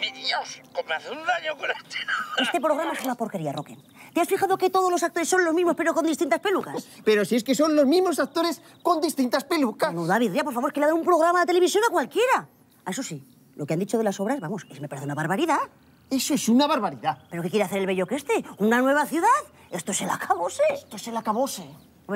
¡Mi Dios! ¡Me hace un daño con este, este! programa es una porquería, Roque. ¿Te has fijado que todos los actores son los mismos, pero con distintas pelucas? Oh, pero si es que son los mismos actores con distintas pelucas. No, David, ya, por favor, que le da un programa de televisión a cualquiera. Ah, eso sí, lo que han dicho de las obras, vamos, es, me parece una barbaridad. Eso es una barbaridad. ¿Pero qué quiere hacer el bello que este? ¿Una nueva ciudad? Esto es el acabose. Esto es el acabose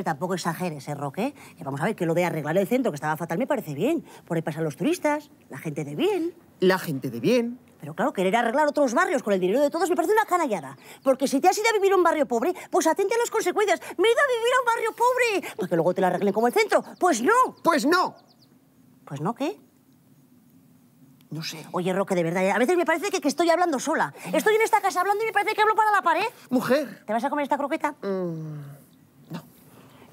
tampoco exageres, ¿eh, Roque? Que vamos a ver, que lo de arreglar el centro, que estaba fatal, me parece bien. Por ahí pasan los turistas, la gente de bien. La gente de bien. Pero claro, querer arreglar otros barrios con el dinero de todos me parece una canallada. Porque si te has ido a vivir a un barrio pobre, pues atente a las consecuencias. ¡Me he ido a vivir a un barrio pobre! Para que luego te lo arreglen como el centro. ¡Pues no! ¡Pues no! ¿Pues no qué? No sé. Oye, Roque, de verdad, eh, a veces me parece que, que, estoy hablando sola. Estoy en esta casa hablando y me parece que hablo para la pared. Mujer. ¿Te vas a comer esta croqueta? Mmm.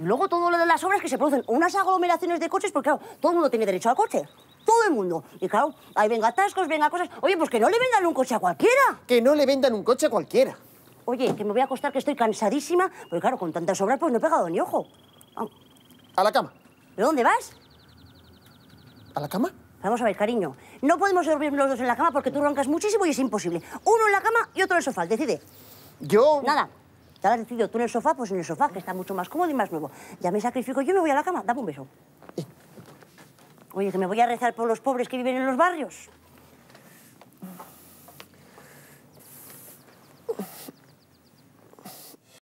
Luego todo lo de las obras que se producen unas aglomeraciones de coches, porque claro, todo el mundo tiene derecho al coche. Todo el mundo. Y claro, ahí venga atascos, venga cosas. Oye, pues que no le vendan un coche a cualquiera. Que no le vendan un coche a cualquiera. Oye, que me voy a costar que estoy cansadísima. Porque claro, con tantas obras pues no he pegado ni ojo. A la cama. ¿Pero dónde vas? ¿A la cama? Vamos a ver, cariño. No podemos dormir los dos en la cama porque tú roncas muchísimo y es imposible. Uno en la cama y otro en el sofá. Decide. Yo... Nada. Te has decidido tú en el sofá, pues en el sofá, que está mucho más cómodo y más nuevo. Ya me sacrifico, yo me voy a la cama, dame un beso. Oye, que me voy a rezar por los pobres que viven en los barrios.